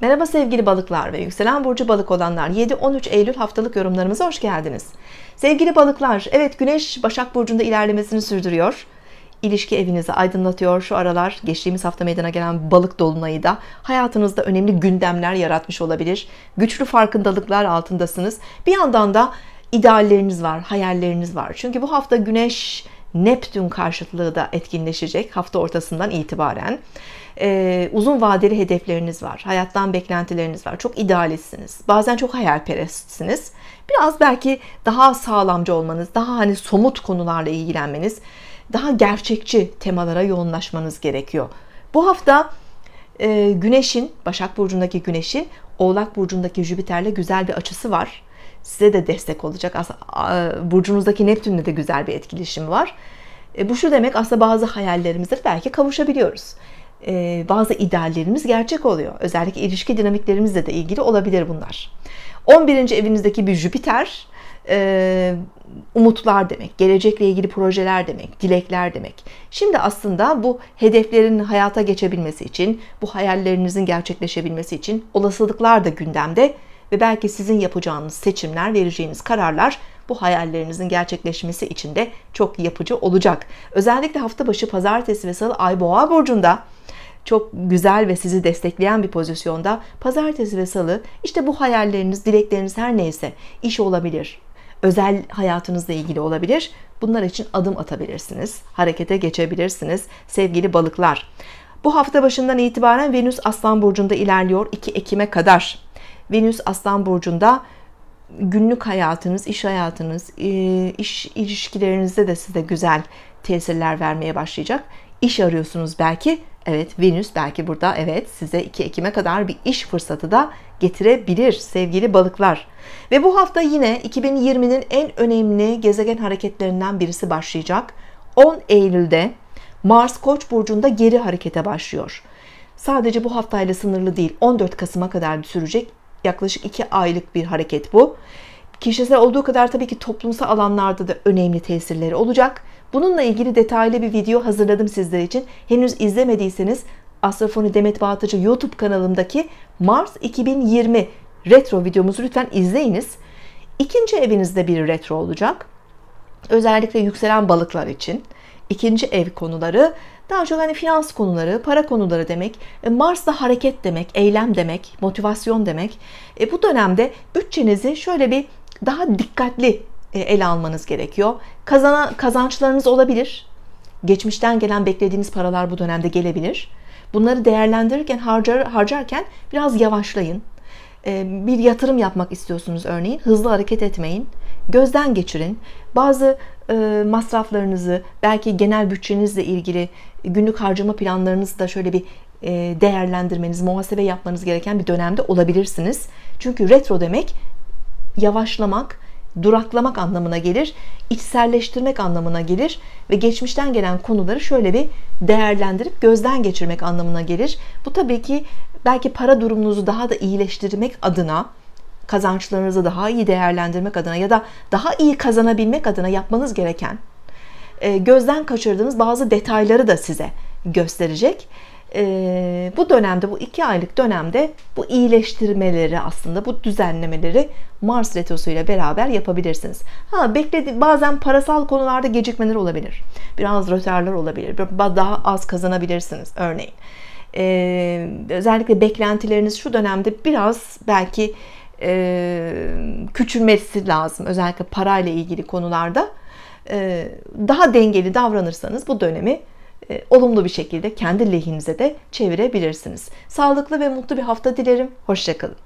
Merhaba sevgili balıklar ve yükselen burcu balık olanlar 7-13 Eylül haftalık yorumlarımıza hoş geldiniz. Sevgili balıklar evet güneş Başak Burcu'nda ilerlemesini sürdürüyor. İlişki evinizi aydınlatıyor şu aralar geçtiğimiz hafta meydana gelen balık dolunayı da hayatınızda önemli gündemler yaratmış olabilir. Güçlü farkındalıklar altındasınız. Bir yandan da idealleriniz var, hayalleriniz var. Çünkü bu hafta güneş Neptün karşıtlığı da etkinleşecek hafta ortasından itibaren. Ee, uzun vadeli hedefleriniz var, hayattan beklentileriniz var, çok idealistsiniz, bazen çok hayalperestsiniz. Biraz belki daha sağlamcı olmanız, daha hani somut konularla ilgilenmeniz, daha gerçekçi temalara yoğunlaşmanız gerekiyor. Bu hafta e, Güneş'in, Başak Burcu'ndaki Güneş'in Oğlak Burcu'ndaki Jüpiter'le güzel bir açısı var size de destek olacak. Aslında burcunuzdaki Neptün'le de güzel bir etkileşim var. E, bu şu demek aslında bazı hayallerimizdir belki kavuşabiliyoruz. E, bazı ideallerimiz gerçek oluyor. Özellikle ilişki dinamiklerimizle de ilgili olabilir bunlar. 11. evinizdeki bir Jüpiter e, umutlar demek, gelecekle ilgili projeler demek, dilekler demek. Şimdi aslında bu hedeflerin hayata geçebilmesi için, bu hayallerinizin gerçekleşebilmesi için olasılıklar da gündemde ve belki sizin yapacağınız seçimler, vereceğiniz kararlar bu hayallerinizin gerçekleşmesi için de çok yapıcı olacak. Özellikle hafta başı pazartesi ve salı Ay Boğa burcunda çok güzel ve sizi destekleyen bir pozisyonda pazartesi ve salı işte bu hayalleriniz, dilekleriniz her neyse iş olabilir, özel hayatınızla ilgili olabilir. Bunlar için adım atabilirsiniz, harekete geçebilirsiniz sevgili balıklar. Bu hafta başından itibaren Venüs Aslan Burcu'nda ilerliyor 2 Ekim'e kadar. Venüs Aslan Burcu'nda günlük hayatınız, iş hayatınız, e, iş ilişkilerinizde de size güzel tesirler vermeye başlayacak. İş arıyorsunuz belki. Evet Venüs belki burada evet size 2 Ekim'e kadar bir iş fırsatı da getirebilir sevgili balıklar. Ve bu hafta yine 2020'nin en önemli gezegen hareketlerinden birisi başlayacak. 10 Eylül'de Mars Koç burcunda geri harekete başlıyor. Sadece bu haftayla sınırlı değil. 14 Kasım'a kadar sürecek Yaklaşık 2 aylık bir hareket bu. Kişisel olduğu kadar tabii ki toplumsal alanlarda da önemli tesirleri olacak. Bununla ilgili detaylı bir video hazırladım sizler için. Henüz izlemediyseniz Astrofoni Demet Bağatıcı YouTube kanalımdaki Mars 2020 retro videomuzu lütfen izleyiniz. İkinci evinizde bir retro olacak. Özellikle yükselen balıklar için ikinci ev konuları daha çok hani finans konuları, para konuları demek, e, Mars da hareket demek, eylem demek, motivasyon demek. E, bu dönemde bütçenizi şöyle bir daha dikkatli e, ele almanız gerekiyor. Kazana, kazançlarınız olabilir. Geçmişten gelen beklediğiniz paralar bu dönemde gelebilir. Bunları değerlendirirken, harcar, harcarken biraz yavaşlayın. E, bir yatırım yapmak istiyorsunuz örneğin. Hızlı hareket etmeyin gözden geçirin. Bazı e, masraflarınızı, belki genel bütçenizle ilgili günlük harcama planlarınızı da şöyle bir e, değerlendirmeniz, muhasebe yapmanız gereken bir dönemde olabilirsiniz. Çünkü retro demek yavaşlamak, duraklamak anlamına gelir, içselleştirmek anlamına gelir ve geçmişten gelen konuları şöyle bir değerlendirip gözden geçirmek anlamına gelir. Bu tabii ki belki para durumunuzu daha da iyileştirmek adına kazançlarınızı daha iyi değerlendirmek adına ya da daha iyi kazanabilmek adına yapmanız gereken e, gözden kaçırdığınız bazı detayları da size gösterecek. E, bu dönemde, bu iki aylık dönemde bu iyileştirmeleri aslında bu düzenlemeleri Mars retrosu ile beraber yapabilirsiniz. Ha bekledi bazen parasal konularda gecikmeler olabilir. Biraz röterler olabilir. Daha az kazanabilirsiniz örneğin. Ee, özellikle beklentileriniz şu dönemde biraz belki e, küçülmesi lazım. Özellikle parayla ilgili konularda e, daha dengeli davranırsanız bu dönemi e, olumlu bir şekilde kendi lehinize de çevirebilirsiniz. Sağlıklı ve mutlu bir hafta dilerim. Hoşçakalın.